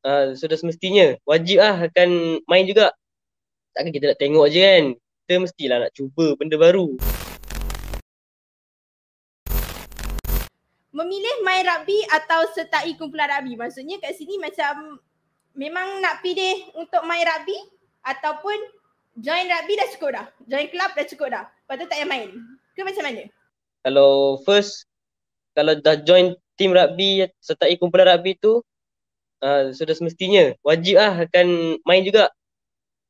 Ah, sudah semestinya wajib lah akan main juga. Takkan kita nak tengok je kan. Kita mestilah nak cuba benda baru. Memilih main rugby atau sertai kumpulan rugby? Maksudnya kat sini macam memang nak pilih untuk main rugby ataupun join rugby dah cukup dah. Join club dah cukup dah. Lepas tu tak payah main. Ke macam mana? Kalau first, kalau dah join tim rugby sertai kumpulan rugby tu, uh, sudah semestinya wajib lah akan main juga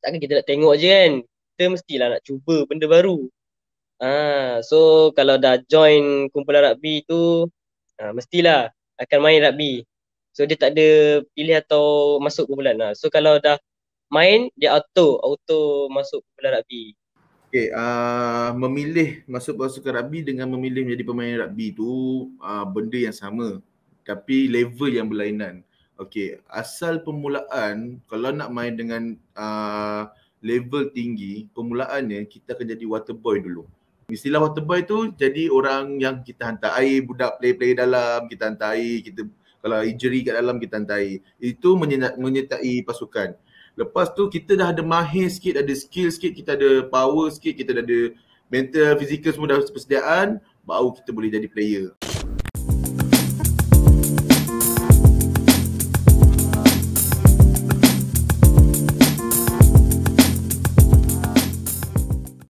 takkan kita nak tengok je kan kita mestilah nak cuba benda baru Ah, so kalau dah join kumpulan rugby tu ah, mestilah akan main rugby so dia tak ada pilih atau masuk kumpulan lah so kalau dah main dia auto auto masuk kumpulan rugby Okay, uh, ah, memilih masuk pasukan rugby dengan memilih menjadi pemain rugby tu uh, benda yang sama tapi level yang berlainan. Okay, asal permulaan kalau nak main dengan uh, level tinggi, permulaannya kita akan jadi water boy dulu. Istilah water boy tu jadi orang yang kita hantar air, budak play-play dalam, kita hantar air, kita kalau injury kat dalam kita hantar air. Itu menyertai pasukan. Lepas tu kita dah ada mahir sikit, ada skill sikit, kita ada power sikit, kita dah ada mental, fizikal semua dah persediaan, baru kita boleh jadi player.